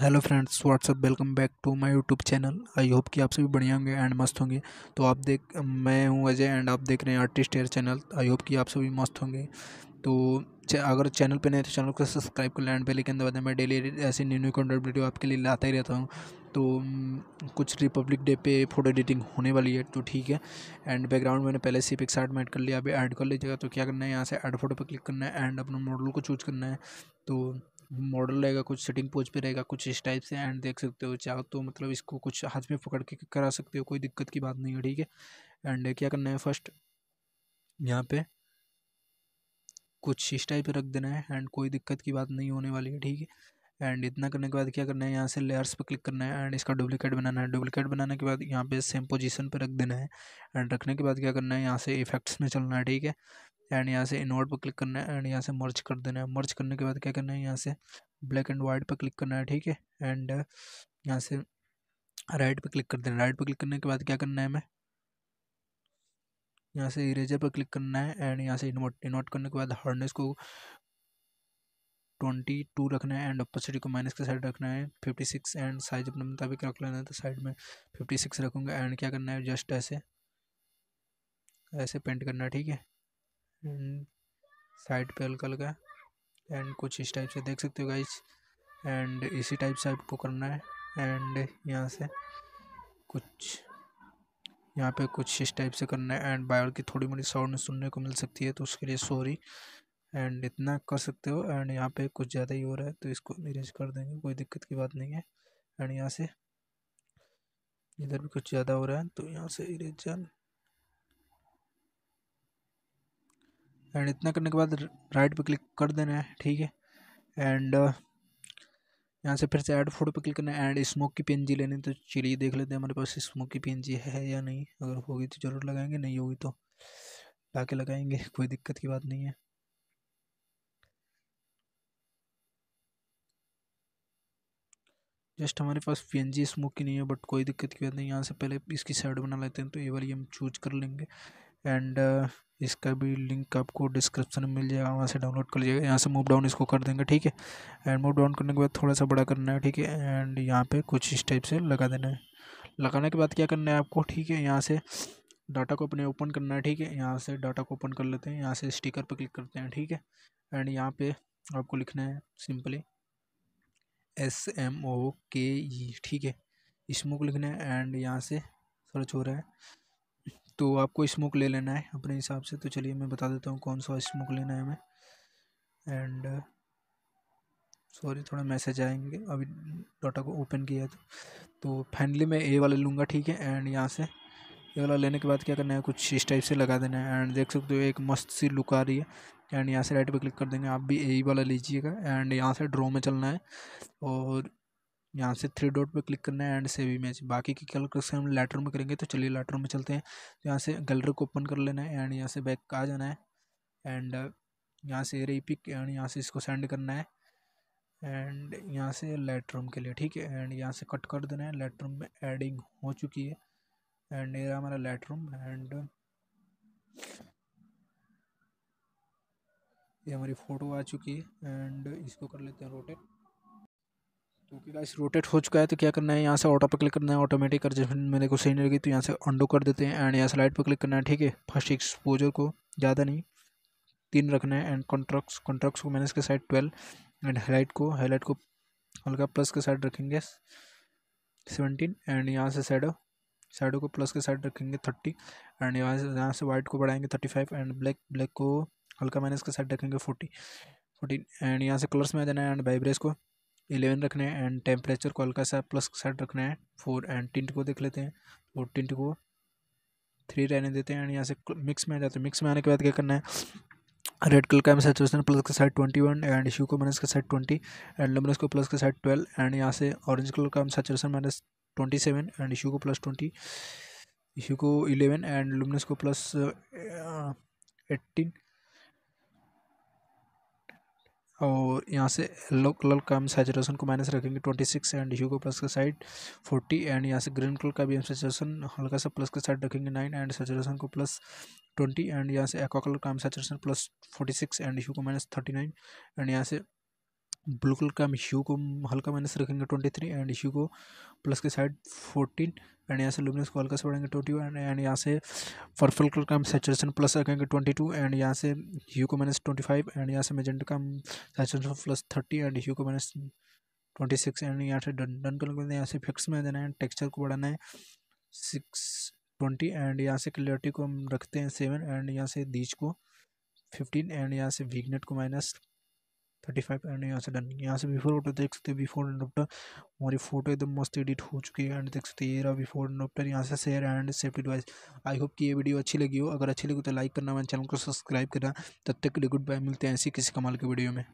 hello friends what's up welcome back to my YouTube channel I hope कि आप सभी बढ़िया होंगे एंड मस्त होंगे तो आप देख मैं हूं अजय एंड आप देख रहे हैं artist air channel I hope कि आप सभी मस्त होंगे तो अगर चैनल पे नहीं तो चैनल को सब्सक्राइब कर लें एंड पे लेकिन दबा दें मैं डेली ऐसी न्यू न्यू कॉन्टेंट वीडियो आपके लिए लाता ही रहता हूँ तो कुछ रिपब्लिक डे पे फोटो एडिटिंग होने वाली है तो ठीक है एंड बैकग्राउंड मैंने पहले सिर्फ एक साइड में एड कर लिया अभी ऐड कर लीजिएगा तो क्या करना है यहाँ से एड फोटो पर क्लिक करना है एंड अपना मॉडल को चूज करना है तो मॉडल रहेगा कुछ सिटिंग पोज पे रहेगा कुछ इस टाइप से एंड देख सकते हो चाहो तो मतलब इसको कुछ हाथ में पकड़ के करा सकते हो कोई दिक्कत की बात नहीं है ठीक है एंड क्या करना है फर्स्ट यहाँ पे कुछ इस टाइप पे रख देना है एंड कोई दिक्कत की बात नहीं होने वाली है ठीक है एंड इतना करने के बाद क्या करना है यहाँ से लेयर्स पर क्लिक करना है एंड इसका डुप्लीकेट बनाना है डुप्लीकेट बनाने के बाद यहाँ पे सेम पोजीशन पर रख देना है एंड रखने के बाद क्या करना है यहाँ से इफेक्ट्स में चलना है ठीक है एंड यहाँ से इनवर्ट पर क्लिक करना है एंड यहाँ से मर्च कर देना है मर्च करने के बाद क्या करना है यहाँ से ब्लैक एंड वाइट पर क्लिक करना है ठीक है एंड यहाँ से राइट पर क्लिक कर देना राइट पर क्लिक करने के बाद क्या करना है हमें यहाँ से इरेजर पर क्लिक करना है एंड यहाँ से इनवर्ट इन्वर्ट करने के बाद हार्डनेस को ट्वेंटी टू रखना है एंड अपर को माइनस के साइड रखना है फिफ्टी सिक्स एंड साइज अपने मुताबिक रख लेना है तो साइड में फिफ्टी सिक्स रखूँगा एंड क्या करना है जस्ट ऐसे ऐसे पेंट करना है ठीक है एंड साइड पे हल्का हल्का एंड कुछ इस टाइप से देख सकते हो गाइज एंड इसी टाइप से आपको करना है एंड यहाँ से कुछ यहाँ पे कुछ इस टाइप से करना है एंड बायर की थोड़ी मोटी साउंड सुनने को मिल सकती है तो उसके लिए सॉरी एंड इतना कर सकते हो एंड यहाँ पे कुछ ज़्यादा ही हो रहा है तो इसको इरेज कर देंगे कोई दिक्कत की बात नहीं है एंड यहाँ से इधर भी कुछ ज़्यादा हो रहा है तो यहाँ से इरेजन एंड इतना करने के बाद राइट पे क्लिक कर देना है ठीक है एंड यहाँ से फिर से ऐड फोटो पे क्लिक करना है एंड स्मोक की पी लेनी तो चलिए देख लेते हैं हमारे पास स्मोक की पी है या नहीं अगर होगी तो ज़रूर लगाएंगे नहीं होगी तो ला लगाएंगे कोई दिक्कत की बात नहीं है जस्ट हमारे पास पी स्मोक की नहीं है बट कोई दिक्कत की बात नहीं यहाँ से पहले इसकी साइड बना लेते हैं तो ये वाली हम चूज कर लेंगे एंड uh, इसका भी लिंक आपको डिस्क्रिप्शन में मिल जाएगा वहाँ से डाउनलोड कर लीजिएगा यहाँ से मूव डाउन इसको कर देंगे ठीक है एंड मूव डाउन करने के बाद थोड़ा सा बड़ा करना है ठीक है एंड यहाँ पे कुछ इस टाइप से लगा देना है लगाने के बाद क्या करना है आपको ठीक है यहाँ से डाटा को अपने ओपन करना है ठीक है यहाँ से डाटा को ओपन कर लेते हैं यहाँ से स्टिकर पर क्लिक करते हैं ठीक है एंड यहाँ पर आपको लिखना है सिंपली एस एम ओ के ई ठीक है स्मोक लिखना है एंड यहाँ से सर्च हो रहा है तो आपको स्मोक ले लेना है अपने हिसाब से तो चलिए मैं बता देता हूँ कौन सा स्मोक लेना है हमें एंड सॉरी थोड़ा मैसेज आएंगे अभी डाटा को ओपन किया है तो तो फाइनली मैं ए वाला लूँगा ठीक है एंड यहाँ से ये वाला लेने के बाद क्या करना है कुछ इस टाइप से लगा देना है एंड देख सकते हो एक मस्त सी लुक आ रही है एंड यहाँ से राइट पे क्लिक कर देंगे आप भी यही वाला लीजिएगा एंड यहाँ से ड्रो में चलना है और यहाँ से थ्री डॉट पे क्लिक करना है एंड सेव इमेज बाकी की कलर से हम लेटर में करेंगे तो चलिए लेटर में चलते हैं तो यहाँ से गैलरी को ओपन कर लेना है एंड यहाँ से बैक आ जाना है एंड यहाँ से रही पिक एंड यहाँ से इसको सेंड करना है एंड यहाँ से लेटर के लिए ठीक है एंड यहाँ से कट कर देना है लेटर में एडिंग हो चुकी है एंड ये हमारा लेटर एंड ये हमारी फ़ोटो आ चुकी है एंड इसको कर लेते हैं रोटेट तो कि गाइस रोटेट हो चुका है तो क्या करना है यहाँ से ऑटो पर क्लिक करना है ऑटोमेटिक एडजस्टमेंट मेरे को सही नहीं लगी तो यहाँ से अंडो कर देते हैं एंड यहाँ से लाइट पर क्लिक करना है ठीक है फर्स्ट एक्सपोजर को ज़्यादा नहीं तीन रखना है एंड कॉन्ट्रक्स कॉन्ट्रक्स को मैंने इसके साइड ट्वेल्व एंड हाईलाइट को हाईलाइट को हल्का प्लस के साइड रखेंगे सेवनटीन एंड यहाँ से साइडो साइडो को प्लस के साइड रखेंगे थर्टी एंड यहाँ से यहाँ से वाइट को बढ़ाएंगे thirty five and black black को हल्का माइनस इसका साइड रखेंगे फोर्टी फोर्टी एंड यहाँ से कलर्स में आ जाना है एंड वाइब्रेस को एलेवन रखना है एंड टेम्परेचर को हल्का सा प्लस सेट रखना है फोर एंड टिंट को देख लेते हैं और टिंट को थ्री रहने देते हैं एंड यहाँ से मिक्स में आ जाते हैं मिक्स में आने के बाद क्या करना है रेड कलर का सेचुएशन प्लस का side twenty one and hue को माइनस का साइड ट्वेंटी एंड लमरस को प्लस का साइड ट्वेल्व एंड यहाँ से ऑरेंज कलर का सेचुएसन minus twenty seven and hue को प्लस ट्वेंटी इशू को इलेवन एंड लुमिनस को प्लस एट्टीन uh, और यहाँ से येलो कलर का हम सेचुरेशन को माइनस रखेंगे twenty six and hue plus के साइड फोर्टी एंड यहाँ से ग्रीन कलर का भी हम सेचुरेशन हल्का सा प्लस के साइड रखेंगे नाइन एंड सेचुरेशन को प्लस ट्वेंटी एंड यहाँ से एक्वा कलर का हम saturation plus forty six and hue minus thirty nine and यहाँ से ब्लू कलर का हम इश्यू को हल्का माइनस रखेंगे ट्वेंटी थ्री एंड इशू को प्लस के साइड फोर्टीन एंड यहाँ से लुमिनस को हल्का से बढ़ेंगे ट्वेंटी वन एंड यहाँ से पर्पल कलर का हम सेचुरेशन प्लस रखेंगे ट्वेंटी टू एंड यहाँ से यू को माइनस ट्वेंटी फाइव एंड यहाँ से मेजेंट का हम saturation plus thirty and hue को माइनस ट्वेंटी सिक्स एंड यहाँ से डन डन कलर यहाँ से फिक्स में देना है टेक्स्चर को बढ़ाना है सिक्स ट्वेंटी एंड यहाँ से क्लियरिटी को हम रखते हैं सेवन एंड यहाँ से दीज को फिफ्टीन एंड यहाँ से वीगनेट को माइनस थर्टी फाइव एंड यहाँ से डन यहाँ से बिफोर आफ्टर देख सकते हैं बिफोर एंड आफ्टर हमारी फोटो एकदम मस्त एडिट हो चुकी है एंड देख सकते हो ये रहा बिफोर एंड आफ्टर यहाँ से share and save to device I hope कि ये वीडियो अच्छी लगी हो अगर अच्छी लगी तो लाइक करना मैं चैनल को सब्सक्राइब करना तब तक के लिए गुड बाय मिलते हैं ऐसी किसी कमाल के वीडियो में